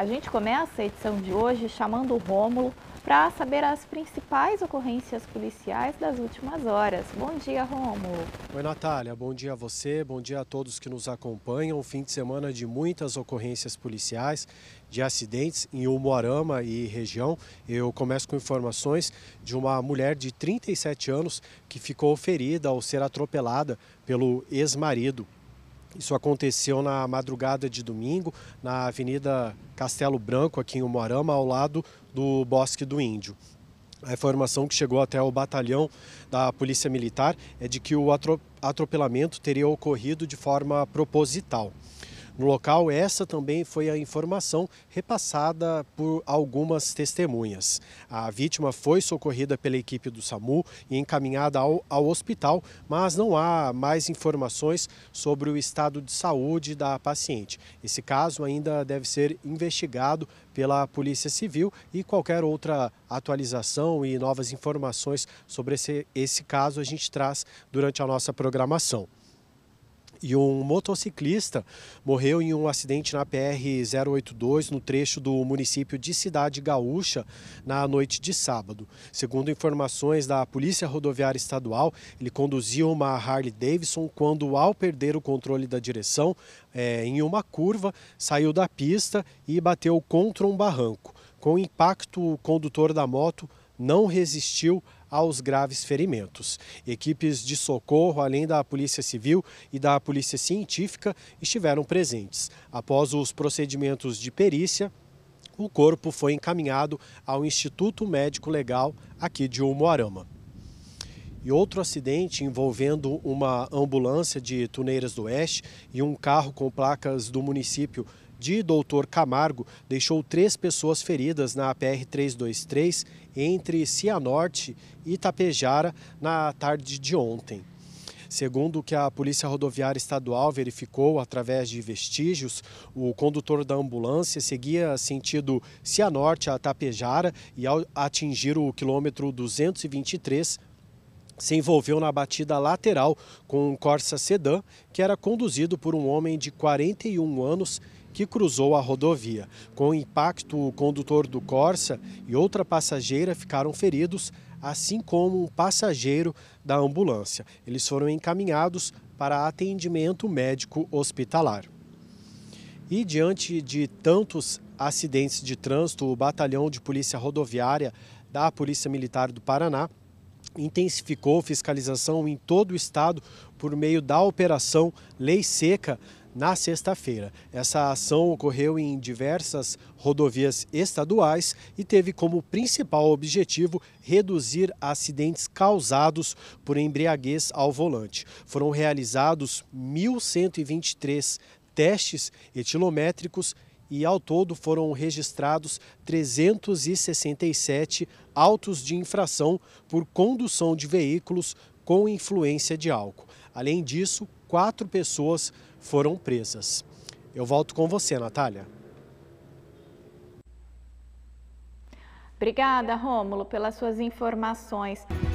A gente começa a edição de hoje chamando o Rômulo para saber as principais ocorrências policiais das últimas horas. Bom dia, Rômulo. Oi, Natália. Bom dia a você, bom dia a todos que nos acompanham. Um fim de semana de muitas ocorrências policiais, de acidentes em Umuarama e região. Eu começo com informações de uma mulher de 37 anos que ficou ferida ao ser atropelada pelo ex-marido. Isso aconteceu na madrugada de domingo, na Avenida Castelo Branco, aqui em Umuarama, ao lado do Bosque do Índio. A informação que chegou até o batalhão da Polícia Militar é de que o atropelamento teria ocorrido de forma proposital no local. Essa também foi a informação repassada por algumas testemunhas. A vítima foi socorrida pela equipe do SAMU e encaminhada ao, ao hospital, mas não há mais informações sobre o estado de saúde da paciente. Esse caso ainda deve ser investigado pela Polícia Civil e qualquer outra atualização e novas informações sobre esse, esse caso a gente traz durante a nossa programação e um motociclista morreu em um acidente na PR-082, no trecho do município de Cidade Gaúcha, na noite de sábado. Segundo informações da Polícia Rodoviária Estadual, ele conduziu uma Harley Davidson quando, ao perder o controle da direção, é, em uma curva, saiu da pista e bateu contra um barranco. Com impacto, o condutor da moto não resistiu aos graves ferimentos. Equipes de socorro, além da Polícia Civil e da Polícia Científica, estiveram presentes. Após os procedimentos de perícia, o corpo foi encaminhado ao Instituto Médico Legal aqui de Umuarama. E outro acidente envolvendo uma ambulância de Tuneiras do Oeste e um carro com placas do município de Doutor Camargo deixou três pessoas feridas na PR-323 entre Cianorte e Itapejara na tarde de ontem. Segundo o que a Polícia Rodoviária Estadual verificou através de vestígios, o condutor da ambulância seguia sentido Cianorte a Tapejara e ao atingir o quilômetro 223, se envolveu na batida lateral com um Corsa Sedan, que era conduzido por um homem de 41 anos que cruzou a rodovia. Com o impacto, o condutor do Corsa e outra passageira ficaram feridos, assim como um passageiro da ambulância. Eles foram encaminhados para atendimento médico hospitalar. E diante de tantos acidentes de trânsito, o Batalhão de Polícia Rodoviária da Polícia Militar do Paraná intensificou fiscalização em todo o estado por meio da operação Lei Seca, na sexta-feira. Essa ação ocorreu em diversas rodovias estaduais e teve como principal objetivo reduzir acidentes causados por embriaguez ao volante. Foram realizados 1.123 testes etilométricos e ao todo foram registrados 367 autos de infração por condução de veículos com influência de álcool. Além disso, quatro pessoas foram presas. Eu volto com você, Natália. Obrigada, Rômulo, pelas suas informações.